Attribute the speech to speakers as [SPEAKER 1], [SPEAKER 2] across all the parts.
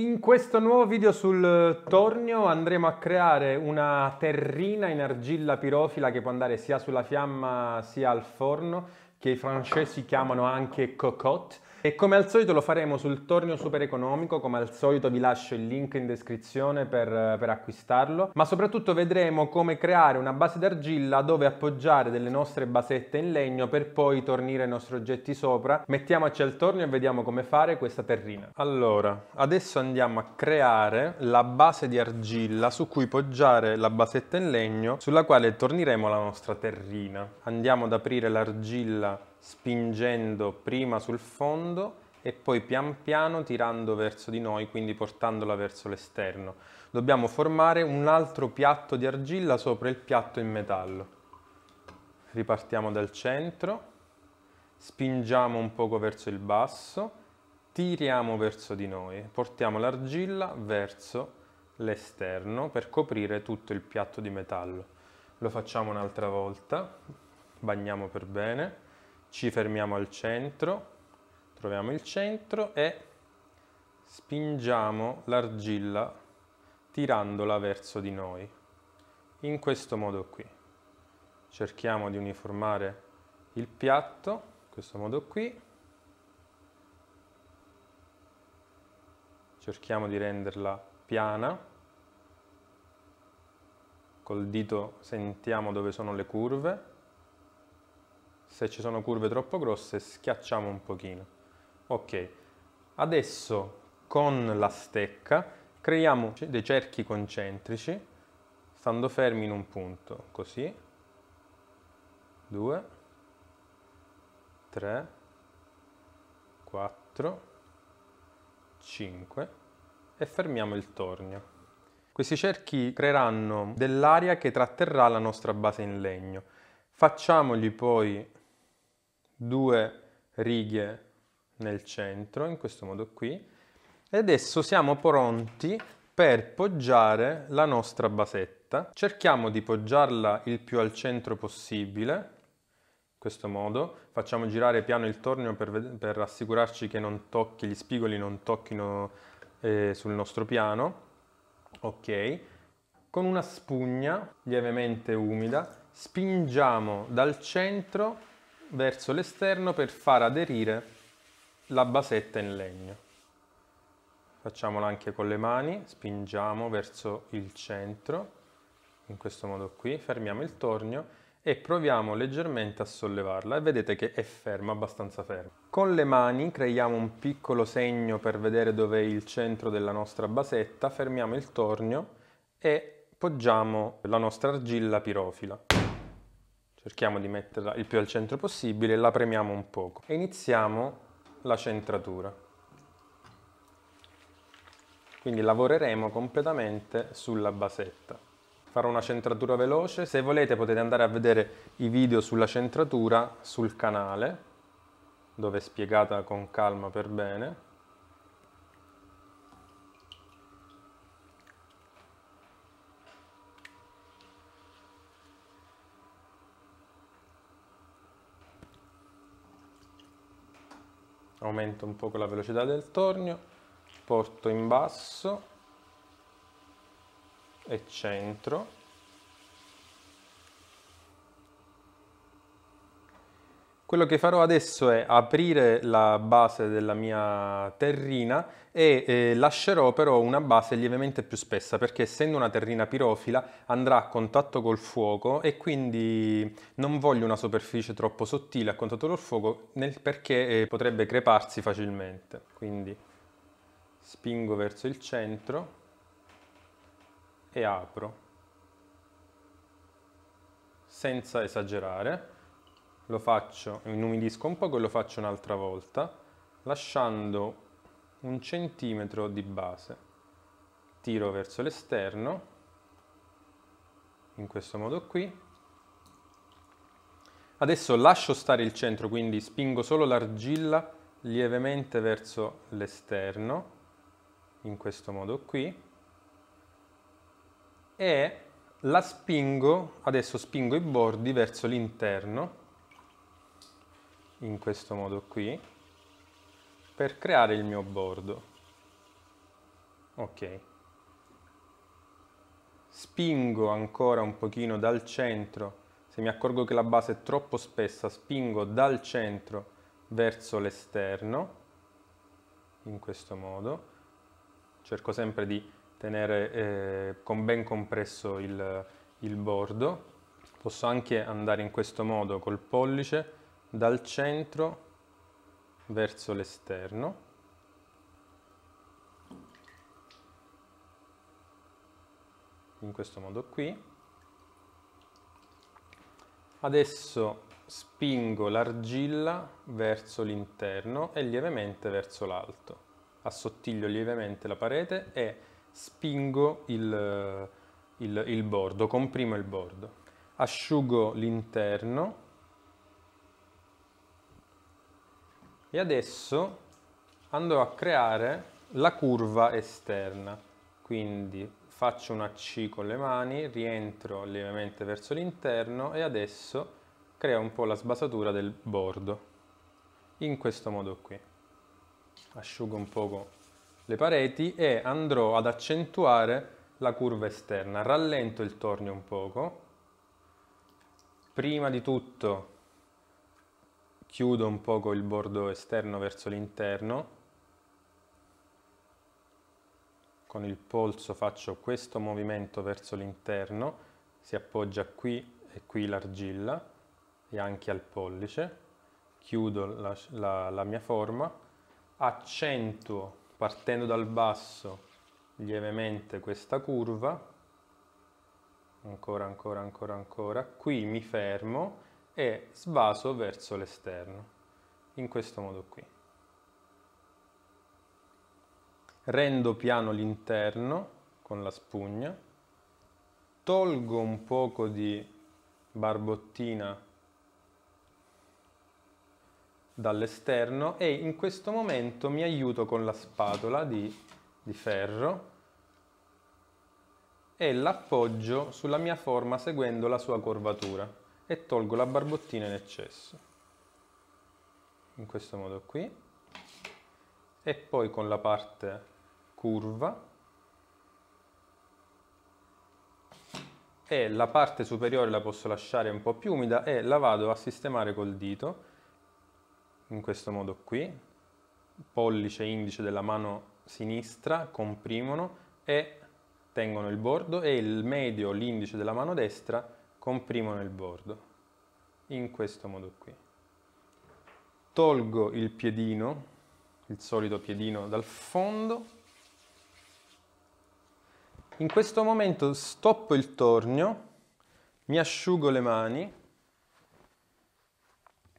[SPEAKER 1] In questo nuovo video sul tornio andremo a creare una terrina in argilla pirofila che può andare sia sulla fiamma sia al forno, che i francesi chiamano anche cocotte e come al solito lo faremo sul tornio super economico, come al solito vi lascio il link in descrizione per, per acquistarlo, ma soprattutto vedremo come creare una base d'argilla dove appoggiare delle nostre basette in legno per poi tornire i nostri oggetti sopra. Mettiamoci al tornio e vediamo come fare questa terrina. Allora, adesso andiamo a creare la base di argilla su cui poggiare la basetta in legno sulla quale torniremo la nostra terrina. Andiamo ad aprire l'argilla spingendo prima sul fondo e poi pian piano tirando verso di noi, quindi portandola verso l'esterno. Dobbiamo formare un altro piatto di argilla sopra il piatto in metallo. Ripartiamo dal centro, spingiamo un poco verso il basso, tiriamo verso di noi, portiamo l'argilla verso l'esterno per coprire tutto il piatto di metallo. Lo facciamo un'altra volta, bagniamo per bene ci fermiamo al centro, troviamo il centro e spingiamo l'argilla tirandola verso di noi, in questo modo qui. Cerchiamo di uniformare il piatto, in questo modo qui. Cerchiamo di renderla piana. Col dito sentiamo dove sono le curve se ci sono curve troppo grosse schiacciamo un pochino. Ok, adesso con la stecca creiamo dei cerchi concentrici stando fermi in un punto, così, 2, 3, 4, 5 e fermiamo il tornio. Questi cerchi creeranno dell'aria che tratterrà la nostra base in legno. Facciamogli poi due righe nel centro, in questo modo qui, e adesso siamo pronti per poggiare la nostra basetta. Cerchiamo di poggiarla il più al centro possibile, in questo modo. Facciamo girare piano il tornio per, per assicurarci che non tocchi, gli spigoli non tocchino eh, sul nostro piano. Ok. Con una spugna lievemente umida spingiamo dal centro verso l'esterno per far aderire la basetta in legno. Facciamola anche con le mani, spingiamo verso il centro, in questo modo qui, fermiamo il tornio e proviamo leggermente a sollevarla e vedete che è ferma, abbastanza ferma. Con le mani creiamo un piccolo segno per vedere dove è il centro della nostra basetta, fermiamo il tornio e poggiamo la nostra argilla pirofila cerchiamo di metterla il più al centro possibile, la premiamo un poco e iniziamo la centratura. Quindi lavoreremo completamente sulla basetta. Farò una centratura veloce, se volete potete andare a vedere i video sulla centratura sul canale, dove è spiegata con calma per bene. aumento un poco la velocità del tornio, porto in basso e centro Quello che farò adesso è aprire la base della mia terrina e eh, lascerò però una base lievemente più spessa perché essendo una terrina pirofila andrà a contatto col fuoco e quindi non voglio una superficie troppo sottile a contatto col fuoco nel, perché eh, potrebbe creparsi facilmente. Quindi spingo verso il centro e apro senza esagerare lo faccio, inumidisco un poco e lo faccio un'altra volta, lasciando un centimetro di base. Tiro verso l'esterno, in questo modo qui. Adesso lascio stare il centro, quindi spingo solo l'argilla lievemente verso l'esterno, in questo modo qui, e la spingo, adesso spingo i bordi verso l'interno, in questo modo qui per creare il mio bordo. Ok. Spingo ancora un pochino dal centro, se mi accorgo che la base è troppo spessa, spingo dal centro verso l'esterno, in questo modo. Cerco sempre di tenere eh, con ben compresso il, il bordo. Posso anche andare in questo modo col pollice, dal centro verso l'esterno in questo modo qui adesso spingo l'argilla verso l'interno e lievemente verso l'alto assottiglio lievemente la parete e spingo il, il, il bordo comprimo il bordo asciugo l'interno e adesso andrò a creare la curva esterna quindi faccio una C con le mani rientro lievemente verso l'interno e adesso crea un po' la sbasatura del bordo in questo modo qui asciugo un poco le pareti e andrò ad accentuare la curva esterna rallento il tornio un poco prima di tutto chiudo un poco il bordo esterno verso l'interno, con il polso faccio questo movimento verso l'interno, si appoggia qui e qui l'argilla e anche al pollice, chiudo la, la, la mia forma, accentuo partendo dal basso lievemente questa curva, ancora, ancora, ancora, ancora, qui mi fermo e svaso verso l'esterno, in questo modo qui. Rendo piano l'interno con la spugna, tolgo un poco di barbottina dall'esterno e in questo momento mi aiuto con la spatola di, di ferro e l'appoggio sulla mia forma seguendo la sua curvatura e tolgo la barbottina in eccesso in questo modo qui e poi con la parte curva e la parte superiore la posso lasciare un po' più umida e la vado a sistemare col dito in questo modo qui pollice e indice della mano sinistra comprimono e tengono il bordo e il medio, l'indice della mano destra comprimono il bordo, in questo modo qui. Tolgo il piedino, il solito piedino dal fondo, in questo momento stoppo il tornio, mi asciugo le mani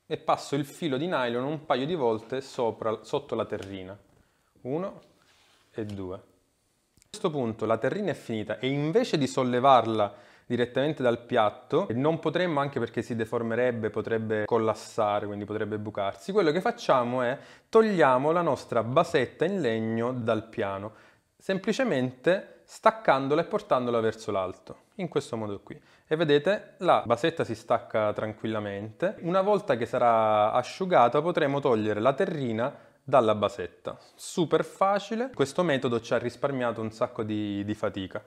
[SPEAKER 1] e passo il filo di nylon un paio di volte sopra, sotto la terrina. Uno e due. A questo punto la terrina è finita e invece di sollevarla direttamente dal piatto e non potremmo anche perché si deformerebbe, potrebbe collassare, quindi potrebbe bucarsi. Quello che facciamo è togliamo la nostra basetta in legno dal piano, semplicemente staccandola e portandola verso l'alto, in questo modo qui. E vedete, la basetta si stacca tranquillamente. Una volta che sarà asciugata potremo togliere la terrina dalla basetta. Super facile, questo metodo ci ha risparmiato un sacco di, di fatica.